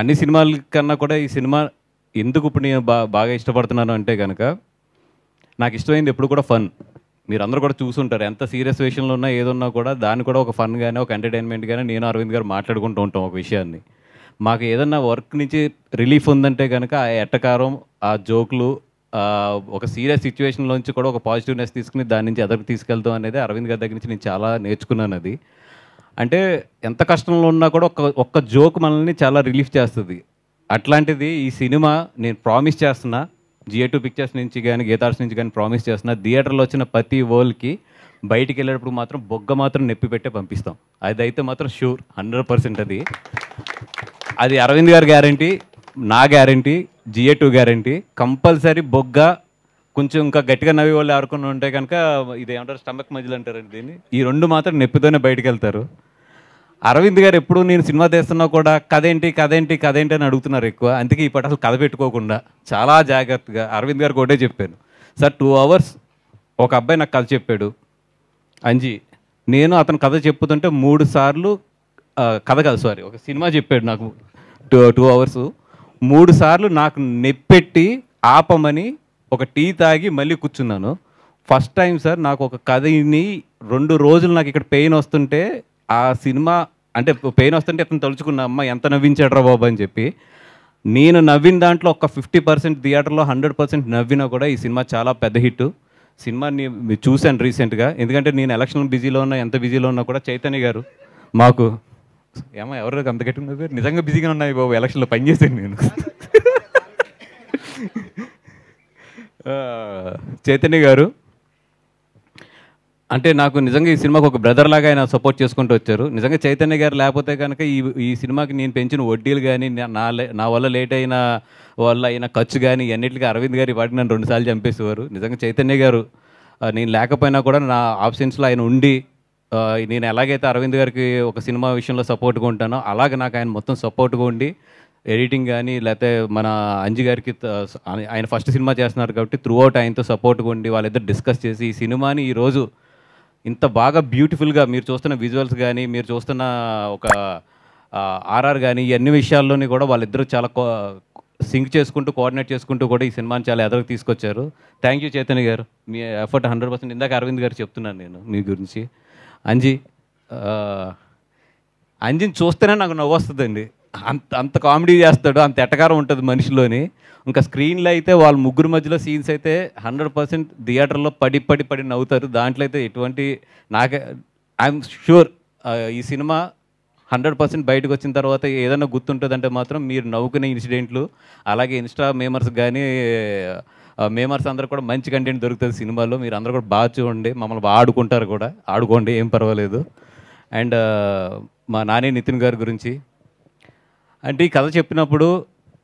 అన్ని సినిమాల కన్నా కూడా ఈ సినిమా ఎందుకు ఇప్పుడు నేను బా బాగా ఇష్టపడుతున్నాను అంటే కనుక నాకు ఇష్టమైంది ఎప్పుడు కూడా ఫన్ మీరు అందరూ కూడా చూసుంటారు ఎంత సీరియస్ విషయంలో ఉన్నా ఏదన్నా కూడా దాన్ని కూడా ఒక ఫన్ కానీ ఒక ఎంటర్టైన్మెంట్ కానీ నేను అరవింద్ గారు మాట్లాడుకుంటూ ఉంటాం ఒక విషయాన్ని మాకు ఏదన్నా వర్క్ నుంచి రిలీఫ్ ఉందంటే కనుక ఆ ఎట్టకారం ఆ జోకులు ఒక సీరియస్ సిచ్యువేషన్లోంచి కూడా ఒక పాజిటివ్నెస్ తీసుకుని దాని నుంచి ఎదరికి తీసుకెళ్తాం అనేది అరవింద్ గారి దగ్గర నుంచి నేను చాలా నేర్చుకున్నాను అది అంటే ఎంత కష్టంలో ఉన్నా కూడా ఒక ఒక్క జోక్ మనల్ని చాలా రిలీఫ్ చేస్తుంది అట్లాంటిది ఈ సినిమా నేను ప్రామిస్ చేస్తున్నా జియో టూ పిక్చర్స్ నుంచి కానీ గీతార్స్ నుంచి కానీ ప్రామిస్ చేస్తున్నా థియేటర్లో వచ్చిన ప్రతి వరల్డ్కి బయటికి వెళ్ళేటప్పుడు మాత్రం బొగ్గ మాత్రం నొప్పి పెట్టే పంపిస్తాం అదైతే మాత్రం షూర్ హండ్రెడ్ పర్సెంట్ అది అది అరవింద్ గారి గ్యారంటీ నా గ్యారంటీ జియో టూ గ్యారంటీ కంపల్సరీ బొగ్గ కొంచెం ఇంకా గట్టిగా నవ్వి వాళ్ళు ఆడుకుని ఉంటే కనుక ఇది ఏమంటారు స్టమక్ అంటారు అంటారండి దీన్ని ఈ రెండు మాత్రం నెప్పితోనే బయటకు వెళ్తారు అరవింద్ గారు ఎప్పుడు నేను సినిమా తీస్తున్నా కూడా ఏంటి కథ ఏంటి అని అడుగుతున్నారు ఎక్కువ అందుకే ఈ పటాలు కథ పెట్టుకోకుండా చాలా జాగ్రత్తగా అరవింద్ గారికి ఒకటే చెప్పాను సార్ టూ అవర్స్ ఒక అబ్బాయి నాకు కథ చెప్పాడు అంజీ నేను అతను కథ చెప్పుతుంటే మూడు సార్లు కథ కాదు సారీ ఒక సినిమా చెప్పాడు నాకు టూ టూ అవర్స్ మూడు సార్లు నాకు నెప్పెట్టి ఆపమని ఒక టీ తాగి మళ్ళీ కూర్చున్నాను ఫస్ట్ టైం సార్ నాకు ఒక కథని రెండు రోజులు నాకు ఇక్కడ పెయిన్ వస్తుంటే ఆ సినిమా అంటే పెయిన్ వస్తుంటే అతను తలుచుకున్నా అమ్మ ఎంత నవ్వించాడరా బాబు అని చెప్పి నేను నవ్విన దాంట్లో ఒక ఫిఫ్టీ పర్సెంట్ థియేటర్లో హండ్రెడ్ పర్సెంట్ నవ్వినా కూడా ఈ సినిమా చాలా పెద్ద హిట్ నేను చూశాను రీసెంట్గా ఎందుకంటే నేను ఎలక్షన్ బిజీలో ఉన్నా ఎంత బిజీలో ఉన్నా కూడా చైతన్య గారు మాకు ఏమో ఎవరు అంత గట్టి నిజంగా బిజీగా ఉన్నాయి బాబు ఎలక్షన్లో పనిచేసాను నేను చైతన్య గారు అంటే నాకు నిజంగా ఈ సినిమాకి ఒక బ్రదర్ లాగా ఆయన సపోర్ట్ చేసుకుంటూ వచ్చారు నిజంగా చైతన్య గారు లేకపోతే కనుక ఈ ఈ సినిమాకి నేను పెంచిన వడ్డీలు కానీ నా నా వల్ల లేట్ అయిన వల్ల అయిన ఖర్చు కానీ అన్నిటికీ అరవింద్ గారు వాటిని నన్ను రెండుసార్లు చంపేసేవారు నిజంగా చైతన్య గారు నేను లేకపోయినా కూడా నా ఆప్షన్స్లో ఆయన ఉండి నేను ఎలాగైతే అరవింద్ గారికి ఒక సినిమా విషయంలో సపోర్ట్గా ఉంటానో అలాగే నాకు ఆయన మొత్తం సపోర్ట్గా ఉండి ఎడిటింగ్ కానీ లేకపోతే మన అంజు గారికి ఆయన ఫస్ట్ సినిమా చేస్తున్నారు కాబట్టి త్రూ అవుట్ ఆయనతో సపోర్ట్గా ఉండి వాళ్ళిద్దరు డిస్కస్ చేసి ఈ సినిమాని ఈరోజు ఇంత బాగా బ్యూటిఫుల్గా మీరు చూస్తున్న విజువల్స్ కానీ మీరు చూస్తున్న ఒక ఆర్ఆర్ కానీ అన్ని విషయాల్లోని కూడా వాళ్ళిద్దరూ చాలా సింక్ చేసుకుంటూ కోఆర్డినేట్ చేసుకుంటూ కూడా ఈ సినిమాని చాలా ఎదరకు తీసుకొచ్చారు థ్యాంక్ యూ చైతన్య గారు మీ ఎఫర్ట్ హండ్రెడ్ పర్సెంట్ ఇందాక అరవింద్ గారు చెప్తున్నాను నేను మీ గురించి అంజీ అంజిని చూస్తేనే నాకు నవ్వు వస్తుందండి అంత అంత కామెడీ చేస్తాడు అంత ఎటకారం ఉంటుంది మనిషిలోని ఇంకా స్క్రీన్లో అయితే వాళ్ళ ముగ్గురు మధ్యలో సీన్స్ అయితే హండ్రెడ్ పర్సెంట్ థియేటర్లో పడి పడి పడి నవ్వుతారు దాంట్లో అయితే ఎటువంటి నాకే ఐఎమ్ షూర్ ఈ సినిమా హండ్రెడ్ పర్సెంట్ బయటకు వచ్చిన తర్వాత ఏదైనా గుర్తుంటుందంటే మాత్రం మీరు నవ్వుకునే ఇన్సిడెంట్లు అలాగే ఇన్స్టా మేమర్స్ కానీ మేమర్స్ అందరూ కూడా మంచి కంటెంట్ దొరుకుతుంది సినిమాలో మీరు అందరూ కూడా బాగా చూడండి మమ్మల్ని ఆడుకుంటారు కూడా ఆడుకోండి ఏం పర్వాలేదు అండ్ మా నాని నితిన్ గారి గురించి అంటే ఈ కథ చెప్పినప్పుడు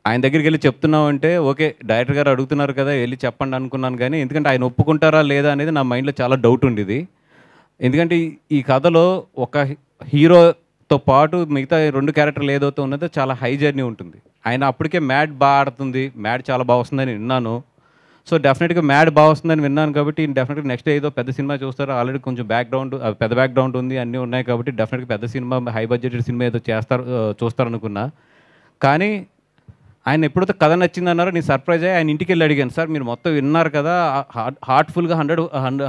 ఆయన దగ్గరికి వెళ్ళి చెప్తున్నావు అంటే ఓకే డైరెక్టర్ గారు అడుగుతున్నారు కదా వెళ్ళి చెప్పండి అనుకున్నాను కానీ ఎందుకంటే ఆయన ఒప్పుకుంటారా లేదా అనేది నా మైండ్లో చాలా డౌట్ ఉండేది ఎందుకంటే ఈ కథలో ఒక హీరోతో పాటు మిగతా రెండు క్యారెక్టర్లు ఏదైతే ఉన్నదో చాలా హై జర్నీ ఉంటుంది ఆయన అప్పటికే మ్యాడ్ బాగా ఆడుతుంది మ్యాడ్ చాలా బాగా వస్తుందని విన్నాను సో డెఫినెట్గా మ్యాడ్ బాగా వస్తుందని విన్నాను కాబట్టి డెఫినెట్గా నెక్స్ట్ ఏదో పెద్ద సినిమా చూస్తారో ఆల్రెడీ కొంచెం బ్యాక్గ్రౌండ్ పెద్ద బ్యాక్గ్రౌండ్ ఉంది అన్నీ ఉన్నాయి కాబట్టి డెఫినెట్గా పెద్ద సినిమా హై బడ్జెట్ సినిమా ఏదో చేస్తారు చూస్తారనుకున్నా కానీ ఆయన ఎప్పుడైతే కథ నచ్చిందన్నారో నేను సర్ప్రైజ్ అయ్యి ఆయన ఇంటికి వెళ్ళి అడిగాను సార్ మీరు మొత్తం విన్నారు కదా హార్ట్ఫుల్గా హండ్రెడ్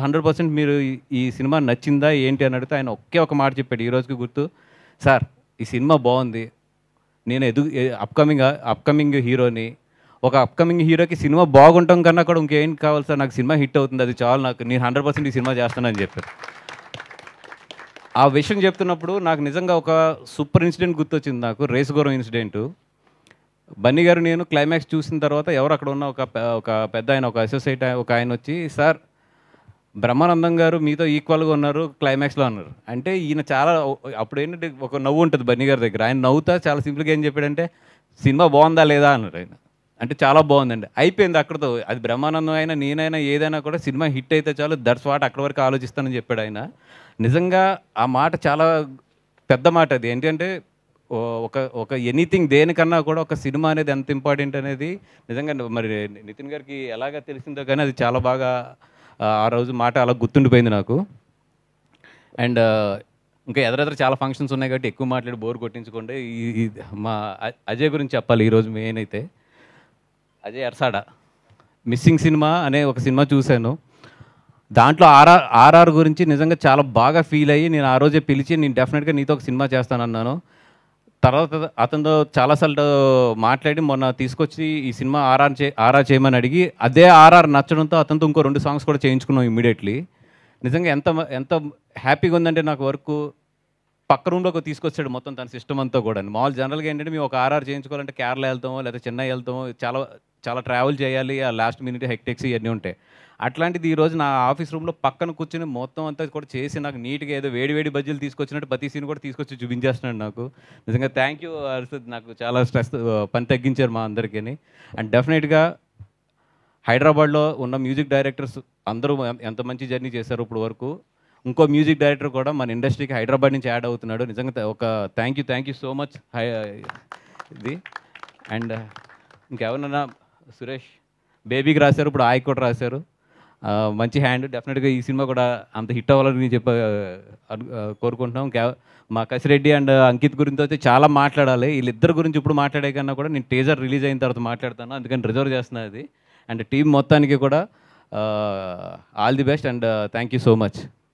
హండ్రెడ్ పర్సెంట్ మీరు ఈ సినిమా నచ్చిందా ఏంటి అని అడిగితే ఆయన ఒకే ఒక మాట చెప్పాడు ఈ రోజుకి గుర్తు సార్ ఈ సినిమా బాగుంది నేను ఎదు అప్కమింగ్ అప్కమింగ్ హీరోని ఒక అప్కమింగ్ హీరోకి సినిమా బాగుంటాం కన్నా కూడా ఇంకేం కావాలి సార్ నాకు సినిమా హిట్ అవుతుంది అది చాలు నాకు నేను హండ్రెడ్ పర్సెంట్ ఈ సినిమా చేస్తానని చెప్పారు ఆ విషయం చెప్తున్నప్పుడు నాకు నిజంగా ఒక సూపర్ ఇన్సిడెంట్ గుర్తొచ్చింది నాకు గౌరవ ఇన్సిడెంట్ బన్నీ గారు నేను క్లైమాక్స్ చూసిన తర్వాత ఎవరు అక్కడ ఉన్న ఒక ఒక పెద్ద ఆయన ఒక అసోసియేట్ ఒక ఆయన వచ్చి సార్ బ్రహ్మానందం గారు మీతో ఈక్వల్గా ఉన్నారు క్లైమాక్స్లో ఉన్నారు అంటే ఈయన చాలా అప్పుడు ఏంటంటే ఒక నవ్వు ఉంటుంది బన్నీ గారి దగ్గర ఆయన నవ్వుతా చాలా సింపుల్గా ఏం చెప్పాడంటే సినిమా బాగుందా లేదా అన్నారు ఆయన అంటే చాలా బాగుందండి అయిపోయింది అక్కడతో అది బ్రహ్మానందం అయినా నేనైనా ఏదైనా కూడా సినిమా హిట్ అయితే చాలు దట్స్ వాట్ అక్కడ వరకు ఆలోచిస్తానని చెప్పాడు ఆయన నిజంగా ఆ మాట చాలా పెద్ద మాట అది ఏంటంటే ఒక ఒక ఎనీథింగ్ దేనికన్నా కూడా ఒక సినిమా అనేది ఎంత ఇంపార్టెంట్ అనేది నిజంగా మరి నితిన్ గారికి ఎలాగ తెలిసిందో కానీ అది చాలా బాగా ఆ రోజు మాట అలా గుర్తుండిపోయింది నాకు అండ్ ఇంకా ఎదరెదర చాలా ఫంక్షన్స్ ఉన్నాయి కాబట్టి ఎక్కువ మాట్లాడి బోర్ కొట్టించుకోండి ఈ మా అజయ్ గురించి చెప్పాలి ఈరోజు మెయిన్ అయితే అజయ్ అర్సాడ మిస్సింగ్ సినిమా అనే ఒక సినిమా చూశాను దాంట్లో ఆర్ఆర్ ఆర్ఆర్ గురించి నిజంగా చాలా బాగా ఫీల్ అయ్యి నేను ఆ రోజే పిలిచి నేను డెఫినెట్గా నీతో ఒక సినిమా చేస్తానన్నాను తర్వాత అతనితో చాలాసార్లు మాట్లాడి మొన్న తీసుకొచ్చి ఈ సినిమా ఆర్ఆర్ చే ఆర్ఆర్ చేయమని అడిగి అదే ఆర్ఆర్ నచ్చడంతో అతనితో ఇంకో రెండు సాంగ్స్ కూడా చేయించుకున్నాం ఇమీడియట్లీ నిజంగా ఎంత ఎంత హ్యాపీగా ఉందంటే నాకు వర్క్ పక్క రూమ్లోకి తీసుకొచ్చాడు మొత్తం తన సిస్టమ్ అంతా కూడా మామూలు జనరల్గా ఏంటంటే మేము ఒక ఆర్ఆర్ చేయించుకోవాలంటే కేరళ వెళ్తామో లేదా చెన్నై వెళ్తామో చాలా చాలా ట్రావెల్ చేయాలి ఆ లాస్ట్ మినిట్ హెక్టెక్స్ ఇవన్నీ ఉంటాయి అట్లాంటిది ఈరోజు నా ఆఫీస్ రూమ్లో పక్కన కూర్చొని మొత్తం అంతా కూడా చేసి నాకు నీట్గా ఏదో వేడి వేడి బజ్జీలు తీసుకొచ్చినట్టు ప్రతి సీన్ కూడా తీసుకొచ్చి చూపించేస్తున్నాడు నాకు నిజంగా థ్యాంక్ యూ అర్షద్ నాకు చాలా స్ట్రెస్ పని తగ్గించారు మా అందరికీ అండ్ డెఫినెట్గా హైదరాబాద్లో ఉన్న మ్యూజిక్ డైరెక్టర్స్ అందరూ ఎంత మంచి జర్నీ చేశారు ఇప్పుడు వరకు ఇంకో మ్యూజిక్ డైరెక్టర్ కూడా మన ఇండస్ట్రీకి హైదరాబాద్ నుంచి యాడ్ అవుతున్నాడు నిజంగా ఒక thank you thank you so much హై ఇది అండ్ ఇంకెవరన్నా సురేష్ బేబీకి రాశారు ఇప్పుడు ఆయ్ కూడా రాశారు మంచి హ్యాండ్ డెఫినెట్గా ఈ సినిమా కూడా అంత హిట్ అవ్వాలని నేను చెప్ప కోరుకుంటున్నాం మా కసిరెడ్డి అండ్ అంకిత్ గురించి అయితే చాలా మాట్లాడాలి వీళ్ళిద్దరి గురించి ఇప్పుడు మాట్లాడే కన్నా కూడా నేను టీజర్ రిలీజ్ అయిన తర్వాత మాట్లాడతాను అందుకని రిజర్వ్ చేస్తున్నా అది అండ్ టీం మొత్తానికి కూడా all the best and thank you so much